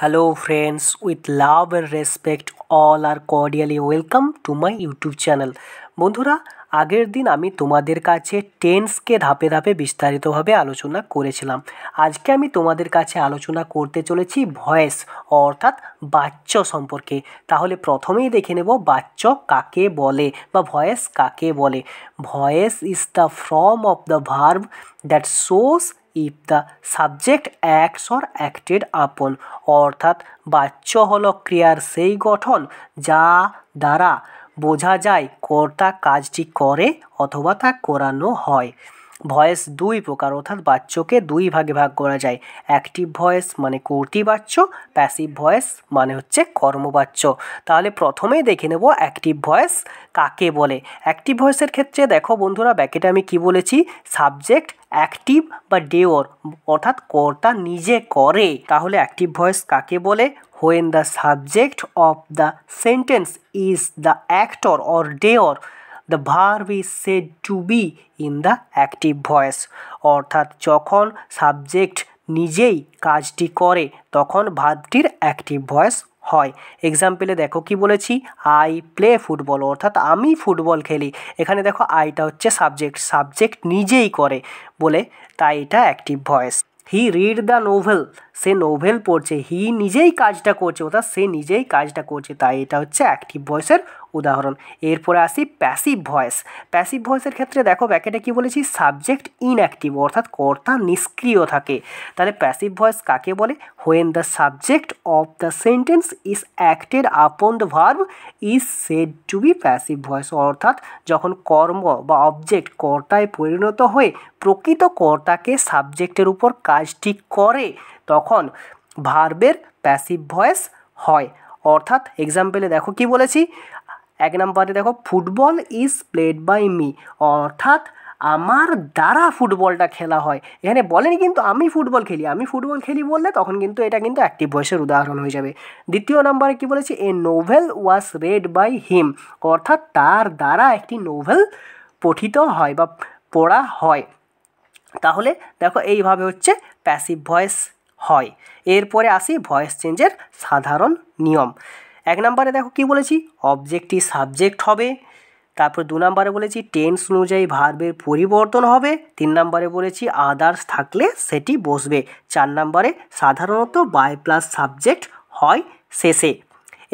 Hello friends, with love and respect all are cordially welcome to my YouTube channel. বন্ধুরা আগের দিন আমি তোমাদের কাছে টেন্সকে ধাপে ধাপে বিস্তারিতভাবে আলোচনা করেছিলাম আজকে আমি তোমাদের কাছে আলোচনা করতে চলেছি ভয়েস অর্থাৎ বাচ্য সম্পর্কে তাহলে প্রথমেই দেখে নেব বাচ্য কাকে বলে বা ভয়েস কাকে বলে voice is the form of the verb that shows if the subject acts or acted upon অর্থাৎ বাচ্য হল ক্রিয়ার সেই গঠন যা দ্বারা বোঝা যায় কর্তা কাজটি করে অথবা তা করানো হয় ভয়েস দুই প্রকার অর্থাৎ বাচ্চকে দুই ভাগে ভাগ করা যায় অ্যাক্টিভ ভয়েস মানে কর্তি বাচ্চ প্যাসিভ ভয়েস মানে হচ্ছে কর্মবাচ্য তাহলে প্রথমেই দেখে নেব অ্যাক্টিভ ভয়েস কাকে বলে অ্যাক্টিভ ভয়েসের ক্ষেত্রে দেখো বন্ধুরা ব্যাকেটে আমি কি বলেছি সাবজেক্ট অ্যাক্টিভ বা ডেওর অর্থাৎ কর্তা নিজে করে তাহলে অ্যাক্টিভ ভয়েস কাকে বলে when the subject of the sentence is the actor or doer the verb is said to be in the active voice অর্থাৎ যখন সাবজেক্ট নিজেই কাজটি করে তখন ভাবটির অ্যাক্টিভ ভয়েস হয় এক্সাম্পলে দেখো কি বলেছি আই প্লে ফুটবল অর্থাৎ আমি ফুটবল খেলি এখানে দেখো আইটা হচ্ছে সাবজেক্ট সাবজেক্ট নিজেই করে বলে তাই এটা active voice he read the novel সে নোভেল পড়ছে হি নিজেই কাজটা করছে অর্থাৎ সে নিজেই কাজটা করছে তাই এটা হচ্ছে অ্যাক্টিভ ভয়েসের উদাহরণ এরপরে আসি প্যাসিভ ভয়েস প্যাসিভ ভয়েসের ক্ষেত্রে দেখো ব্যাকেটে কি বলেছি সাবজেক্ট ইনঅ্যাক্টিভ অর্থাৎ কর্তা নিষ্ক্রিয় থাকে তাহলে প্যাসিভ ভয়েস কাকে বলে when the subject of the sentence is acted upon the verb is said to be passive voice অর্থাৎ যখন কর্ম বা অবজেক্ট কর্তায় পরিণত হয়ে প্রকৃত কর্তাকে সাবজেক্টের উপর কাজটি করে তখন ভার্বের প্যাসিভ ভয়েস হয় অর্থাৎ এক্সাম্পলে দেখো কি বলেছি এক নম্বরে দেখো football is played by me অর্থাৎ আমার দ্বারা ফুটবলটা খেলা হয় এখানে বলেনি কিন্তু আমি ফুটবল খেলি আমি ফুটবল খেলি বললে তখন কিন্তু এটা কিন্তু অ্যাক্টিভ ভয়েসের উদাহরণ হয়ে যাবে দ্বিতীয় নম্বরে কি বলেছি a novel was read by him অর্থাৎ তার দ্বারা একটি নোভেল পঠিত হয় বা পড়া হয় তাহলে দেখো এইভাবে হচ্ছে প্যাসিভ ভয়েস হয় এরপরে আসি ভয়েস চেঞ্জের সাধারণ নিয়ম এক নম্বরে দেখো কি বলেছি অবজেক্টটি সাবজেক্ট হবে তারপর দু নম্বরে বলেছি টেন্স অনুযায়ী ভার্বের পরিবর্তন হবে তিন নম্বরে বলেছি আদার্স থাকলে সেটি বসবে চার নম্বরে সাধারণত বাই প্লাস সাবজেক্ট হয় শেষে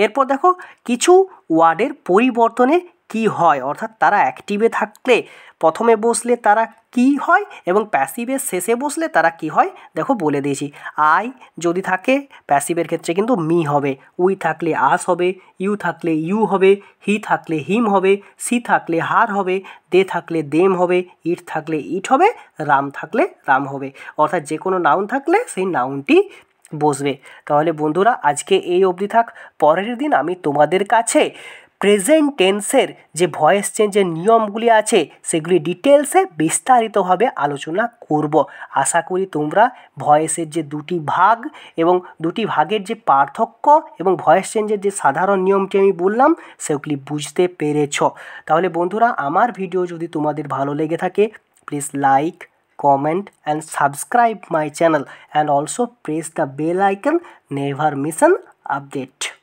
এরপর দেখো কিছু ওয়ার্ডের পরিবর্তনে কি হয় অর্থাৎ তারা অ্যাক্টিভে থাকলে প্রথমে বসলে তারা কি হয় এবং প্যাসিভের শেষে বসলে তারা কি হয় দেখো বলে দিয়েছি আই যদি থাকে প্যাসিভের ক্ষেত্রে কিন্তু মি হবে উই থাকলে আস হবে ইউ থাকলে ইউ হবে হি থাকলে হিম হবে সি থাকলে হার হবে দে থাকলে দেম হবে ইট থাকলে ইট হবে রাম থাকলে রাম হবে অর্থাৎ যে কোনো নাউন থাকলে সেই নাউনটি বসবে তাহলে বন্ধুরা আজকে এই অবধি থাক পরের দিন আমি তোমাদের কাছে প্রেজেন্ট টেন্সের যে ভয়েস চেঞ্জের নিয়মগুলি আছে সেগুলি ডিটেলসে বিস্তারিতভাবে আলোচনা করব আশা করি তোমরা ভয়েসের যে দুটি ভাগ এবং দুটি ভাগের যে পার্থক্য এবং ভয়েস চেঞ্জের যে সাধারণ নিয়মটি আমি বললাম সেগুলি বুঝতে পেরেছ তাহলে বন্ধুরা আমার ভিডিও যদি তোমাদের ভালো লেগে থাকে please like comment and subscribe my channel and also press the bell icon never miss an update